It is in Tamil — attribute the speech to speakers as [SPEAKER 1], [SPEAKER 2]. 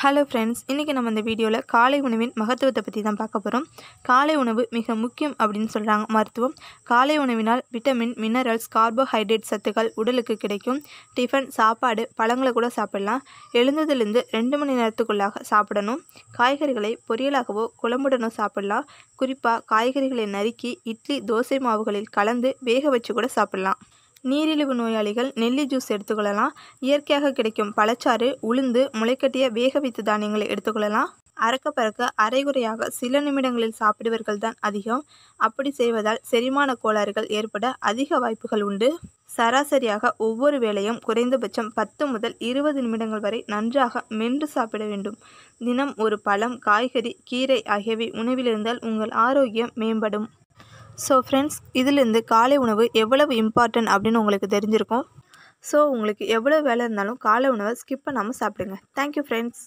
[SPEAKER 1] ஹலோ ஃப்ரெண்ட்ஸ் இன்றைக்கி நம்ம இந்த வீடியோவில் காலை உணவின் மகத்துவத்தை பற்றி தான் பார்க்க போகிறோம் காலை உணவு மிக முக்கியம் அப்படின்னு சொல்கிறாங்க மருத்துவம் காலை உணவினால் விட்டமின் மினரல்ஸ் கார்போஹைட்ரேட் சத்துக்கள் உடலுக்கு கிடைக்கும் டிஃபன் சாப்பாடு பழங்களை கூட சாப்பிடலாம் எழுந்ததுலேருந்து ரெண்டு மணி நேரத்துக்குள்ளாக சாப்பிடணும் காய்கறிகளை பொரியலாகவோ குழம்புடனோ சாப்பிடலாம் குறிப்பாக காய்கறிகளை நறுக்கி இட்லி தோசை மாவுகளில் கலந்து வேக வச்சு கூட சாப்பிடலாம் நீரிழிவு நோயாளிகள் நெல்லி ஜூஸ் எடுத்துக்கொள்ளலாம் இயற்கையாக கிடைக்கும் பழச்சாறு உளுந்து முளைக்கட்டிய வேக வைத்து தானியங்களை எடுத்துக்கொள்ளலாம் அறக்க பறக்க அரைகுறையாக சில நிமிடங்களில் சாப்பிடுவர்கள் தான் அதிகம் அப்படி செய்வதால் செரிமான கோளாறுகள் ஏற்பட அதிக வாய்ப்புகள் உண்டு சராசரியாக ஒவ்வொரு வேளையும் குறைந்தபட்சம் பத்து முதல் இருபது நிமிடங்கள் வரை நன்றாக மென்று சாப்பிட வேண்டும் தினம் ஒரு பழம் காய்கறி கீரை ஆகியவை உணவிலிருந்தால் உங்கள் ஆரோக்கியம் மேம்படும் ஸோ ஃப்ரெண்ட்ஸ் இதிலேருந்து காலை உணவு எவ்வளவு இம்பார்ட்டன்ட் அப்படின்னு உங்களுக்கு தெரிஞ்சிருக்கும் ஸோ உங்களுக்கு எவ்வளோ வேலை இருந்தாலும் காலை உணவை ஸ்கிப் பண்ணாமல் சாப்பிடுங்க தேங்க்யூ ஃப்ரெண்ட்ஸ்